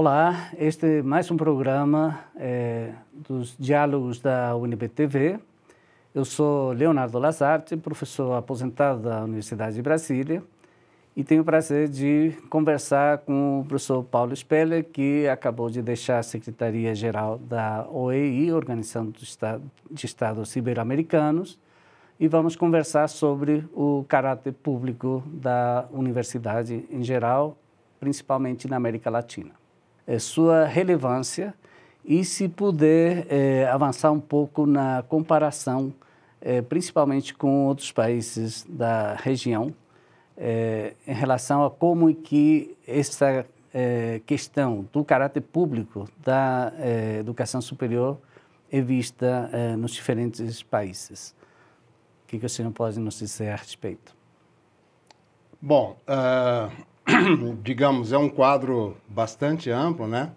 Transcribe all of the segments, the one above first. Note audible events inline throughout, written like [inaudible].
Olá, este é mais um programa é, dos Diálogos da UNBTV. Eu sou Leonardo Lazarte, professor aposentado da Universidade de Brasília e tenho o prazer de conversar com o professor Paulo Speller, que acabou de deixar a Secretaria-Geral da OEI, Organização de Estados Ibero-Americanos, e vamos conversar sobre o caráter público da universidade em geral, principalmente na América Latina. Eh, sua relevância e se puder eh, avançar um pouco na comparação, eh, principalmente com outros países da região, em relação a como é que essa questão do caráter público da educação superior é vista nos diferentes países. O que, que o senhor pode nos dizer a respeito? Bom, ah, [coughs] digamos, é um quadro bastante amplo, né?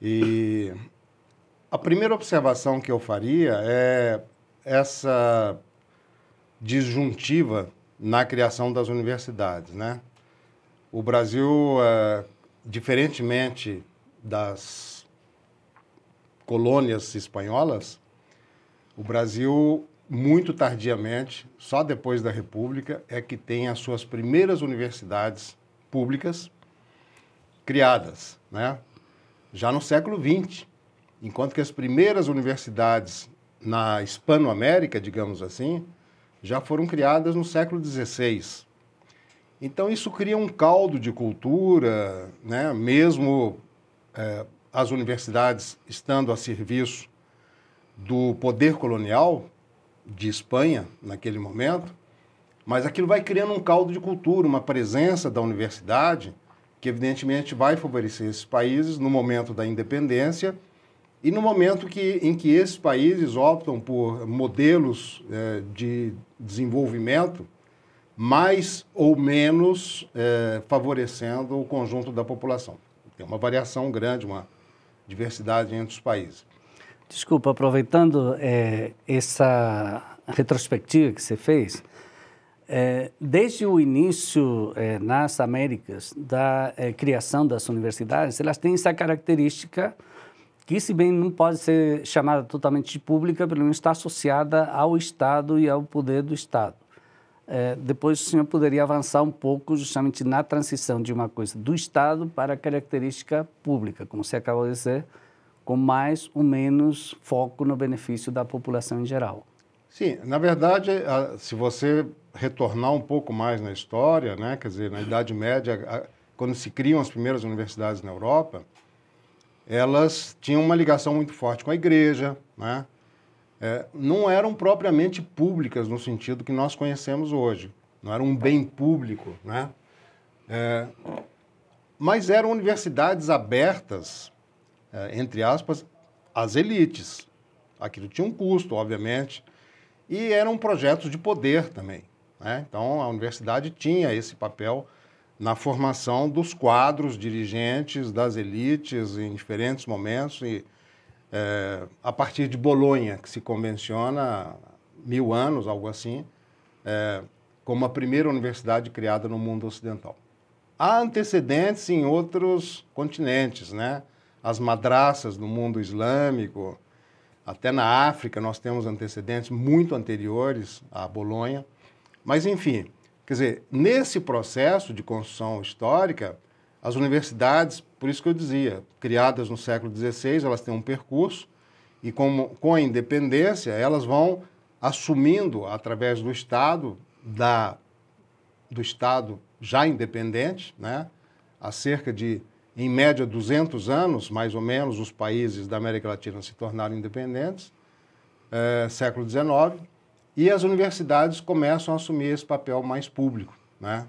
E a primeira observação que eu faria é essa disjuntiva na criação das universidades, né? O Brasil, é, diferentemente das colônias espanholas, o Brasil muito tardiamente, só depois da República, é que tem as suas primeiras universidades públicas criadas, né? já no século XX. Enquanto que as primeiras universidades na Hispanoamérica, digamos assim, já foram criadas no século XVI. Então isso cria um caldo de cultura, né? mesmo é, as universidades estando a serviço do poder colonial, de Espanha naquele momento, mas aquilo vai criando um caldo de cultura, uma presença da universidade que evidentemente vai favorecer esses países no momento da independência e no momento que, em que esses países optam por modelos é, de desenvolvimento mais ou menos é, favorecendo o conjunto da população. Tem uma variação grande, uma diversidade entre os países. Desculpa, aproveitando é, essa retrospectiva que você fez, é, desde o início é, nas Américas da é, criação das universidades, elas têm essa característica que, se bem não pode ser chamada totalmente de pública, pelo menos está associada ao Estado e ao poder do Estado. É, depois o senhor poderia avançar um pouco justamente na transição de uma coisa do Estado para a característica pública, como você acabou de dizer, com mais ou menos foco no benefício da população em geral. Sim, na verdade, se você retornar um pouco mais na história, né, quer dizer, na Idade Média, quando se criam as primeiras universidades na Europa, elas tinham uma ligação muito forte com a igreja, né? É, não eram propriamente públicas no sentido que nós conhecemos hoje, não era um bem público, né? É, mas eram universidades abertas eh, entre aspas, as elites. Aquilo tinha um custo, obviamente, e eram projetos de poder também. Né? Então, a universidade tinha esse papel na formação dos quadros dirigentes das elites em diferentes momentos e é, a partir de Bolonha que se convenciona mil anos algo assim é, como a primeira universidade criada no mundo ocidental há antecedentes em outros continentes né as madraças no mundo islâmico, até na África nós temos antecedentes muito anteriores à Bolonha. Mas, enfim, quer dizer, nesse processo de construção histórica, as universidades, por isso que eu dizia, criadas no século XVI, elas têm um percurso e com, com a independência elas vão assumindo, através do Estado, da, do Estado já independente, né, há cerca de em média 200 anos, mais ou menos, os países da América Latina se tornaram independentes, é, século XIX, e as universidades começam a assumir esse papel mais público, né?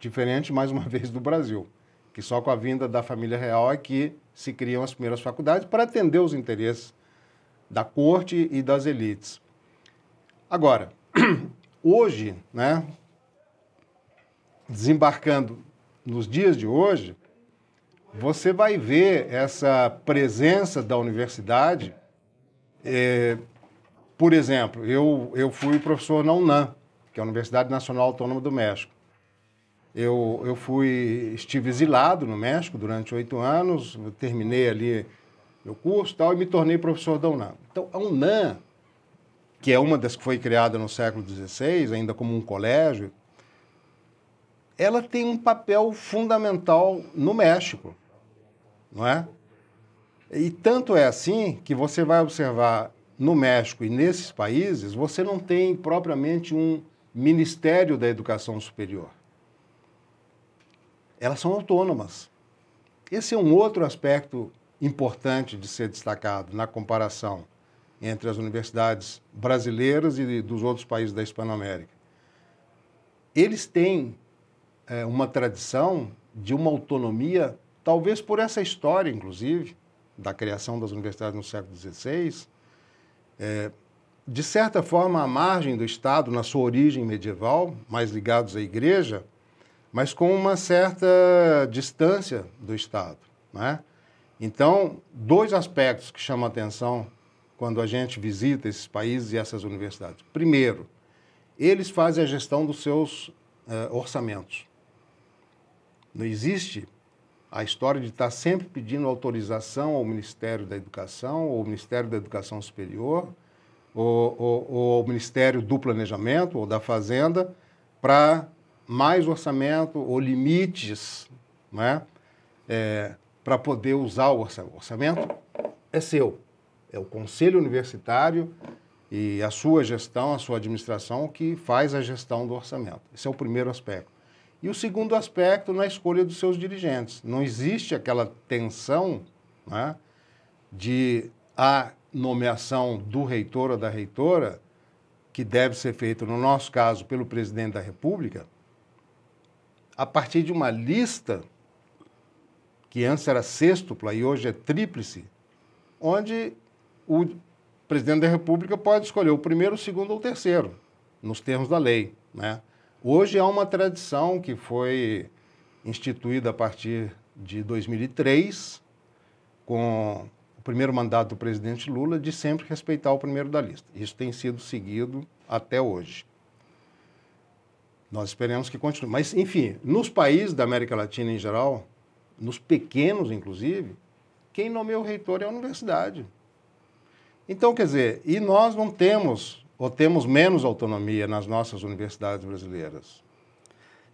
diferente, mais uma [laughs] vez, do Brasil, que só com a vinda da família real é que se criam as primeiras faculdades para atender os interesses da corte e das elites. Agora, [clears throat] hoje, né, desembarcando nos dias de hoje, você vai ver essa presença da universidade. É, por exemplo, eu, eu fui professor na UNAM, que é a Universidade Nacional Autônoma do México. Eu, eu fui, estive exilado no México durante oito anos, terminei ali meu curso tal, e me tornei professor da UNAM. Então, a UNAM, que é uma das que foi criada no século XVI, ainda como um colégio, ela tem um papel fundamental no México, não é? E tanto é assim que você vai observar no México e nesses países, você não tem propriamente um Ministério da Educação Superior. Elas são autônomas. Esse é um outro aspecto importante de ser destacado na comparação entre as universidades brasileiras e dos outros países da Hispanoamérica. Eles têm é, uma tradição de uma autonomia, talvez por essa história, inclusive, da criação das universidades no século XVI, é, de certa forma à margem do Estado, na sua origem medieval, mais ligados à Igreja, mas com uma certa distância do Estado. Né? Então, dois aspectos que chamam a atenção quando a gente visita esses países e essas universidades. Primeiro, eles fazem a gestão dos seus uh, orçamentos. Não existe a história de estar sempre pedindo autorização ao Ministério da Educação, ou ao Ministério da Educação Superior, ou, ou, ou ao Ministério do Planejamento, ou da Fazenda, para mais orçamento ou limites né, é, para poder usar o orçamento. O orçamento é seu, é o Conselho Universitário e a sua gestão, a sua administração que faz a gestão do orçamento. Esse é o primeiro aspecto. E o segundo aspecto, na escolha dos seus dirigentes. Não existe aquela tensão né, de a nomeação do reitor ou da reitora, que deve ser feita, no nosso caso, pelo presidente da República, a partir de uma lista que antes era sextupla e hoje é tríplice, onde o presidente da República pode escolher o primeiro, o segundo ou o terceiro, nos termos da lei. Né? Hoje há uma tradição que foi instituída a partir de 2003, com o primeiro mandato do presidente Lula, de sempre respeitar o primeiro da lista. Isso tem sido seguido até hoje. Nós esperamos que continue. Mas, enfim, nos países da América Latina em geral, nos pequenos inclusive, quem nomeia o reitor é a universidade. Então, quer dizer, e nós não temos ou temos menos autonomia nas nossas universidades brasileiras?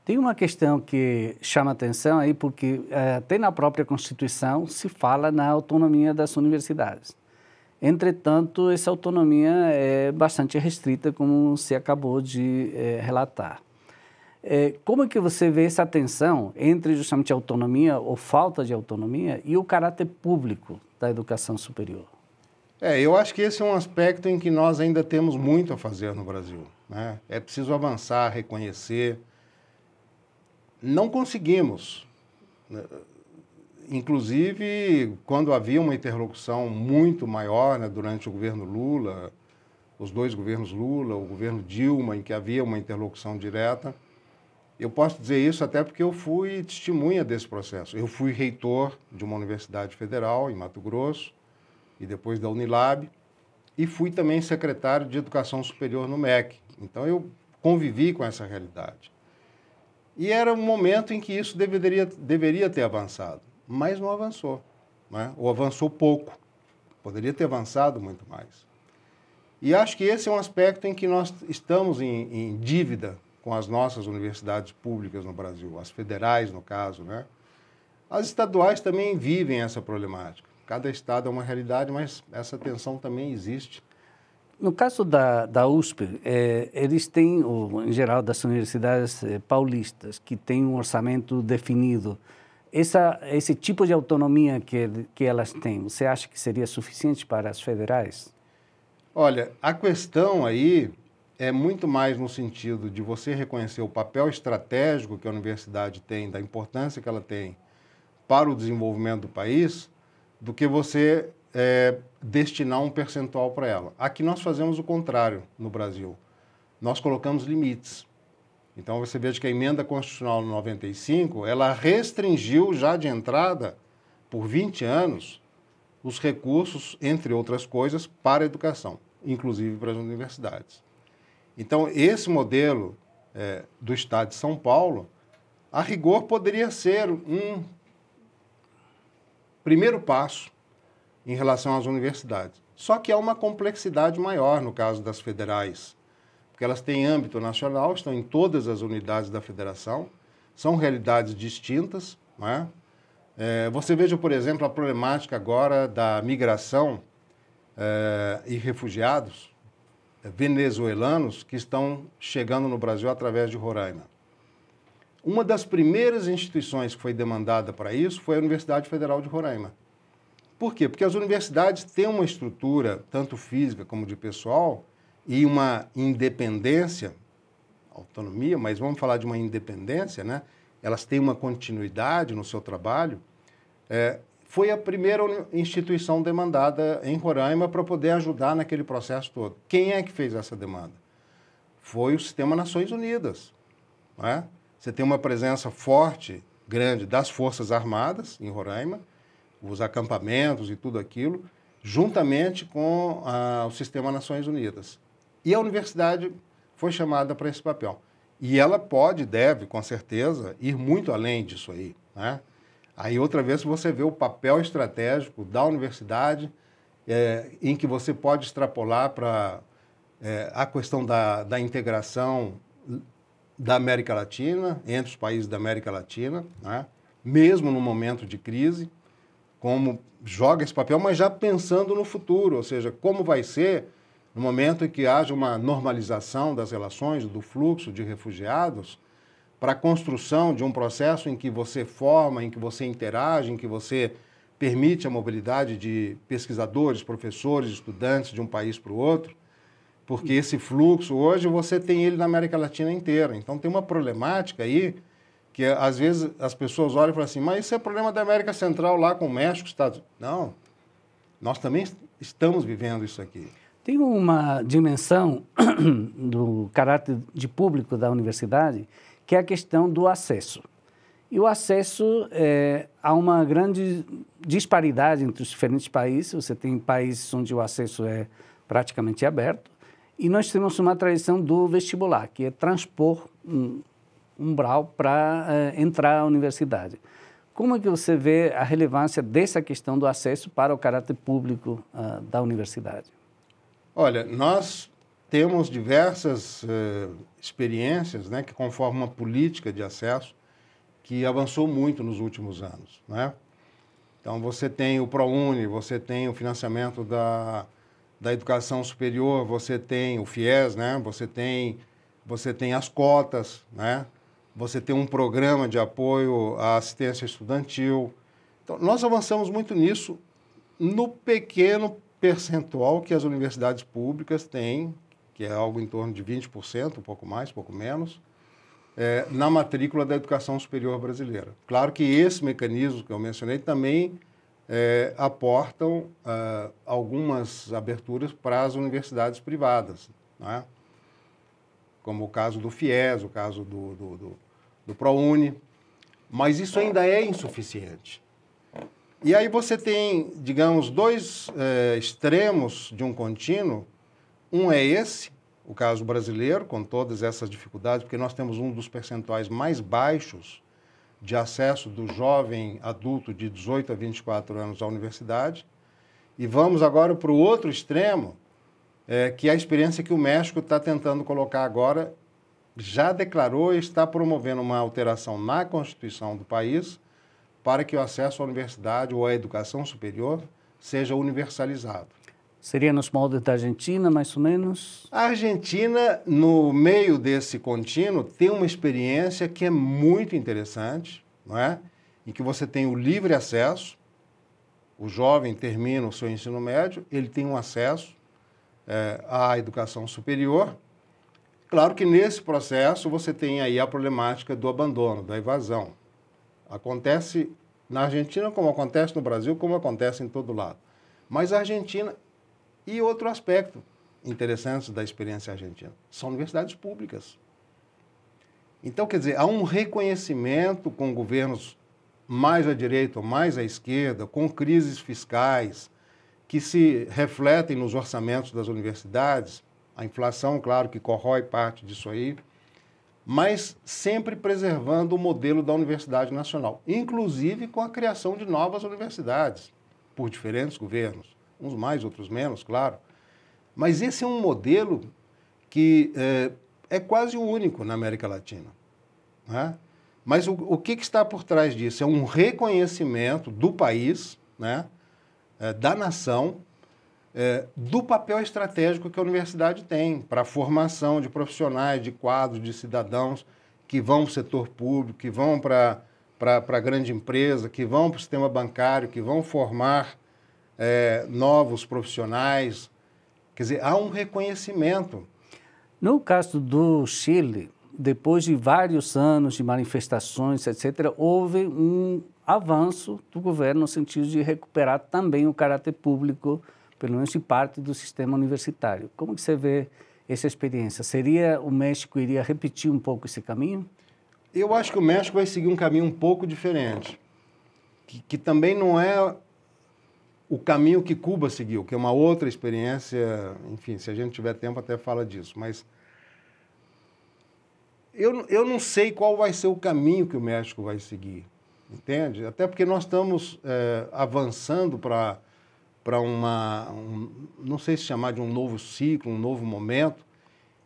Tem uma questão que chama atenção aí, porque eh, até na própria Constituição se fala na autonomia das universidades. Entretanto, essa autonomia é bastante restrita, como você acabou de é, relatar. É, como é que você vê essa tensão entre justamente autonomia ou falta de autonomia e o caráter público da educação superior? É, eu acho que esse é um aspecto em que nós ainda temos muito a fazer no Brasil. Né? É preciso avançar, reconhecer. Não conseguimos. Né? Inclusive, quando havia uma interlocução muito maior né, durante o governo Lula, os dois governos Lula, o governo Dilma, em que havia uma interlocução direta, eu posso dizer isso até porque eu fui testemunha desse processo. Eu fui reitor de uma universidade federal em Mato Grosso e depois da Unilab, e fui também secretário de Educação Superior no MEC. Então eu convivi com essa realidade. E era um momento em que isso deveria, deveria ter avançado, mas não avançou, né? ou avançou pouco. Poderia ter avançado muito mais. E acho que esse é um aspecto em que nós estamos em, em dívida com as nossas universidades públicas no Brasil, as federais, no caso. Né? As estaduais também vivem essa problemática cada estado é uma realidade, mas essa tensão também existe. No caso da, da USP, é, eles têm, ou, em geral, das universidades é, paulistas, que têm um orçamento definido. Essa, esse tipo de autonomia que, que elas têm, você acha que seria suficiente para as federais? Olha, a questão aí é muito mais no sentido de você reconhecer o papel estratégico que a universidade tem, da importância que ela tem para o desenvolvimento do país, do que você é, destinar um percentual para ela. Aqui nós fazemos o contrário no Brasil. Nós colocamos limites. Então você veja que a emenda constitucional 95, ela restringiu já de entrada por 20 anos os recursos, entre outras coisas, para a educação, inclusive para as universidades. Então esse modelo é, do Estado de São Paulo, a rigor poderia ser um primeiro passo em relação às universidades. Só que há uma complexidade maior no caso das federais, porque elas têm âmbito nacional, estão em todas as unidades da federação, são realidades distintas. Não é? É, você veja, por exemplo, a problemática agora da migração é, e refugiados é, venezuelanos que estão chegando no Brasil através de Roraima. Uma das primeiras instituições que foi demandada para isso foi a Universidade Federal de Roraima. Por quê? Porque as universidades têm uma estrutura, tanto física como de pessoal, e uma independência, autonomia, mas vamos falar de uma independência, né? Elas têm uma continuidade no seu trabalho. É, foi a primeira instituição demandada em Roraima para poder ajudar naquele processo todo. Quem é que fez essa demanda? Foi o Sistema Nações Unidas. é? Você tem uma presença forte, grande, das Forças Armadas em Roraima, os acampamentos e tudo aquilo, juntamente com a, ah, o Sistema Nações Unidas. E a universidade foi chamada para esse papel. E ela pode, deve, com certeza, ir muito além disso aí. Né? Aí, outra vez, você vê o papel estratégico da universidade, é, em que você pode extrapolar para é, a questão da, da integração da América Latina, entre os países da América Latina, né? mesmo no momento de crise, como joga esse papel, mas já pensando no futuro, ou seja, como vai ser no momento em que haja uma normalização das relações, do fluxo de refugiados, para a construção de um processo em que você forma, em que você interage, em que você permite a mobilidade de pesquisadores, professores, estudantes de um país para o outro porque esse fluxo hoje você tem ele na América Latina inteira. Então tem uma problemática aí que às vezes as pessoas olham e falam assim, mas isso é problema da América Central lá com o México, Estados Unidos. Não, nós também estamos vivendo isso aqui. Tem uma dimensão [coughs] do caráter de público da universidade que é a questão do acesso. E o acesso é, há uma grande disparidade entre os diferentes países. Você tem países onde o acesso é praticamente aberto, e nós temos uma tradição do vestibular, que é transpor um umbral para uh, eh, entrar à universidade. Como é que você vê a relevância dessa questão do acesso para o caráter público uh, da universidade? Olha, nós temos diversas uh, experiências né, que conformam uma política de acesso que avançou muito nos últimos anos. Né? Então, você tem o ProUni, você tem o financiamento da da educação superior, você tem o FIES, né? Você tem você tem as cotas, né? Você tem um programa de apoio à assistência estudantil. Então, nós avançamos muito nisso no pequeno percentual que as universidades públicas têm, que é algo em torno de 20%, um pouco mais, um pouco menos, é, na matrícula da educação superior brasileira. Claro que esse mecanismo que eu mencionei também é, aportam ah, algumas aberturas para as universidades privadas, né? como o caso do FIES, o caso do, do, do, do ProUni, mas isso ainda é insuficiente. E aí você tem, digamos, dois é, extremos de um contínuo. Um é esse, o caso brasileiro, com todas essas dificuldades, porque nós temos um dos percentuais mais baixos de acesso do jovem adulto de 18 a 24 anos à universidade. E vamos agora para o outro extremo, é, que é a experiência que o México está tentando colocar agora, já declarou e está promovendo uma alteração na Constituição do país para que o acesso à universidade ou à educação superior seja universalizado. Seria nos moldes da Argentina, mais ou menos? A Argentina, no meio desse contínuo, tem uma experiência que é muito interessante, não é? em que você tem o livre acesso, o jovem termina o seu ensino médio, ele tem um acesso é, à educação superior. Claro que nesse processo você tem aí a problemática do abandono, da evasão. Acontece na Argentina como acontece no Brasil, como acontece em todo lado. Mas a Argentina e outro aspecto interessante da experiência argentina são universidades públicas. Então, quer dizer, há um reconhecimento com governos mais à direita ou mais à esquerda, com crises fiscais que se refletem nos orçamentos das universidades, a inflação, claro, que corrói parte disso aí, mas sempre preservando o modelo da Universidade Nacional, inclusive com a criação de novas universidades por diferentes governos uns mais, outros menos, claro. Mas esse é um modelo que é, é quase o único na América Latina. Né? Mas o, o que, que, está por trás disso? É um reconhecimento do país, né? É, da nação, é, do papel estratégico que a universidade tem para a formação de profissionais, de quadros, de cidadãos que vão para o setor público, que vão para a grande empresa, que vão para o sistema bancário, que vão formar é, novos profissionais. Quer dizer, há um reconhecimento. No caso do Chile, depois de vários anos de manifestações, etc., houve um avanço do governo no sentido de recuperar também o caráter público, pelo menos de parte do sistema universitário. Como que você vê essa experiência? Seria o México iria repetir um pouco esse caminho? Eu acho que o México vai seguir um caminho um pouco diferente, que, que também não é o caminho que Cuba seguiu, que é uma outra experiência, enfim, se a gente tiver tempo até fala disso, mas eu, eu não sei qual vai ser o caminho que o México vai seguir, entende? Até porque nós estamos é, avançando para para uma um, não sei se chamar de um novo ciclo, um novo momento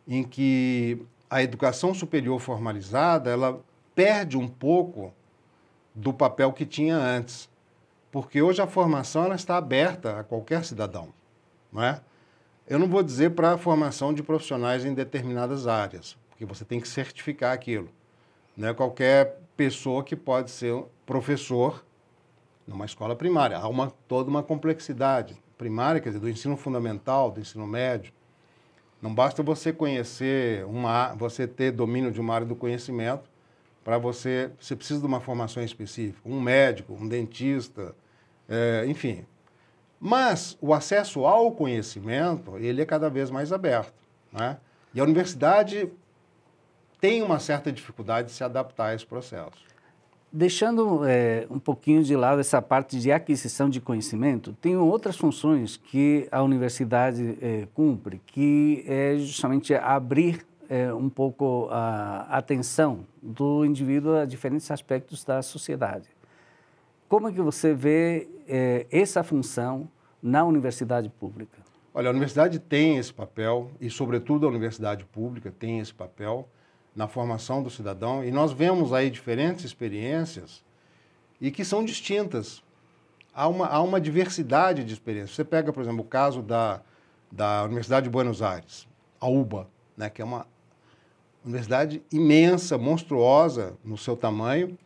em que a educação superior formalizada ela perde um pouco do papel que tinha antes. Porque hoje a formação ela está aberta a qualquer cidadão. Não é? Eu não vou dizer para a formação de profissionais em determinadas áreas, porque você tem que certificar aquilo. Não é qualquer pessoa que pode ser professor numa escola primária. Há uma, toda uma complexidade primária, quer dizer, do ensino fundamental, do ensino médio. Não basta você conhecer uma, você ter domínio de uma área do conhecimento para você, você precisa de uma formação específica. Um médico, um dentista, é, enfim. Mas o acesso ao conhecimento, ele é cada vez mais aberto, né? E a universidade tem uma certa dificuldade de se adaptar a esse processo. Deixando é, um pouquinho de lado essa parte de aquisição de conhecimento, tem outras funções que a universidade é, cumpre, que é justamente abrir é, um pouco a atenção do indivíduo a diferentes aspectos da sociedade. Como é que você vê eh, essa função na universidade pública? Olha, a universidade tem esse papel, e sobretudo a universidade pública tem esse papel na formação do cidadão, e nós vemos aí diferentes experiências e que são distintas. Há uma, há uma diversidade de experiências. Você pega, por exemplo, o caso da, da Universidade de Buenos Aires, a UBA, né, que é uma universidade imensa, monstruosa no seu tamanho,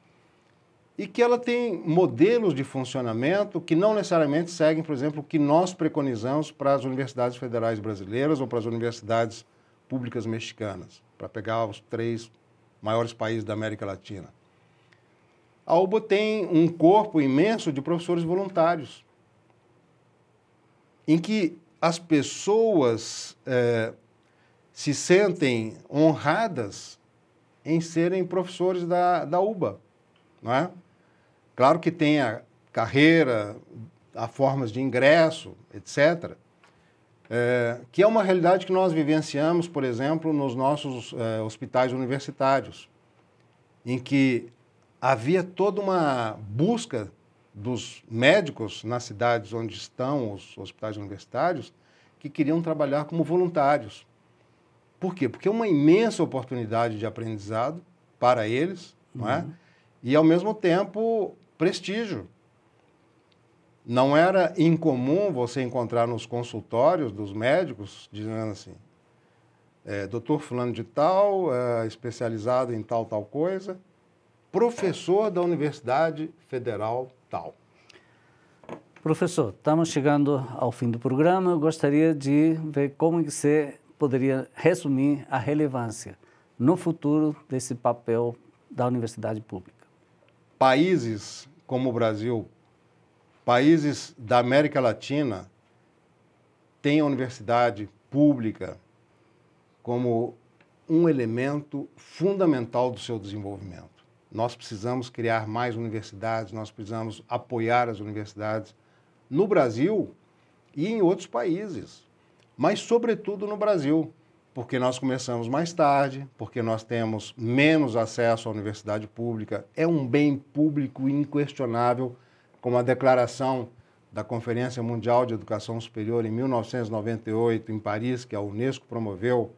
e que ela tem modelos de funcionamento que não necessariamente seguem, por exemplo, o que nós preconizamos para as universidades federais brasileiras ou para as universidades públicas mexicanas, para pegar os três maiores países da América Latina. A UBA tem um corpo imenso de professores voluntários, em que as pessoas é, se sentem honradas em serem professores da, da UBA. Não é? Claro que tem a carreira, há formas de ingresso, etc., é, que é uma realidade que nós vivenciamos, por exemplo, nos nossos é, hospitais universitários, em que havia toda uma busca dos médicos nas cidades onde estão os hospitais universitários que queriam trabalhar como voluntários. Por quê? Porque é uma imensa oportunidade de aprendizado para eles, uhum. não é? Uhum. E, ao mesmo tempo, prestígio. Não era incomum você encontrar nos consultórios dos médicos dizendo assim: é, doutor Fulano de Tal, é, especializado em tal, tal coisa, professor da Universidade Federal Tal. Professor, estamos chegando ao fim do programa. Eu gostaria de ver como você poderia resumir a relevância no futuro desse papel da universidade pública países como o Brasil, países da América Latina, têm a universidade pública como um elemento fundamental do seu desenvolvimento. Nós precisamos criar mais universidades, nós precisamos apoiar as universidades no Brasil e em outros países, mas, sobretudo, no Brasil porque nós começamos mais tarde, porque nós temos menos acesso à universidade pública. É um bem público inquestionável, como a declaração da Conferência Mundial de Educação Superior em 1998, em Paris, que a Unesco promoveu,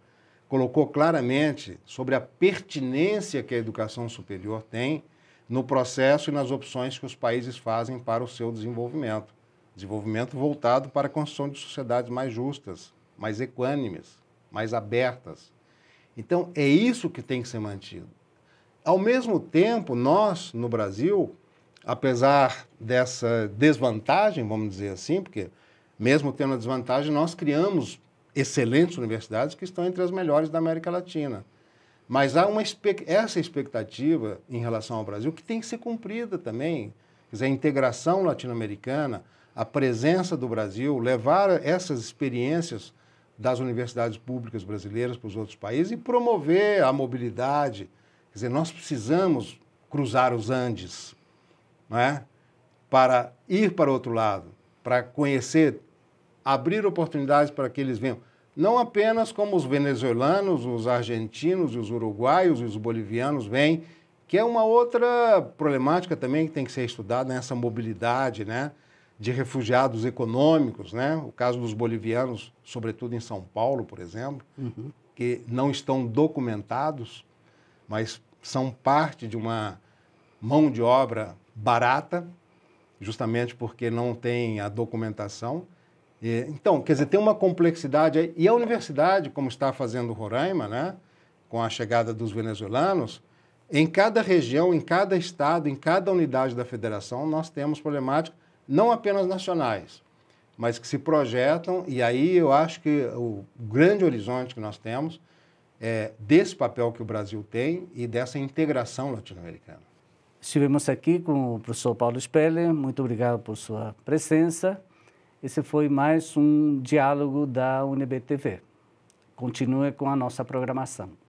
colocou claramente sobre a pertinência que a educação superior tem no processo e nas opções que os países fazem para o seu desenvolvimento. Desenvolvimento voltado para a construção de sociedades mais justas, mais equânimes mais abertas. Então, é isso que tem que ser mantido. Ao mesmo tempo, nós, no Brasil, apesar dessa desvantagem, vamos dizer assim, porque mesmo tendo a desvantagem, nós criamos excelentes universidades que estão entre as melhores da América Latina. Mas há uma, essa expectativa em relação ao Brasil que tem que ser cumprida também. Quer dizer, a integração latino-americana, a presença do Brasil, levar essas experiências das universidades públicas brasileiras para os outros países e promover a mobilidade. Quer dizer, nós precisamos cruzar os Andes não é? para ir para o outro lado, para conhecer, abrir oportunidades para que eles venham. Não apenas como os venezuelanos, os argentinos, os uruguaios e os bolivianos vêm, que é uma outra problemática também que tem que ser estudada nessa né? mobilidade, né? de refugiados econômicos, né? o caso dos bolivianos, sobretudo em São Paulo, por exemplo, uhum. que não estão documentados, mas são parte de uma mão de obra barata, justamente porque não tem a documentação. E, então, quer dizer, tem uma complexidade aí. E a universidade, como está fazendo Roraima, né? com a chegada dos venezuelanos, em cada região, em cada estado, em cada unidade da federação, nós temos problemática não apenas nacionais, mas que se projetam, e aí eu acho que o grande horizonte que nós temos é desse papel que o Brasil tem e dessa integração latino-americana. Estivemos aqui com o professor Paulo Speller, muito obrigado por sua presença. Esse foi mais um diálogo da UNB TV. Continue com a nossa programação.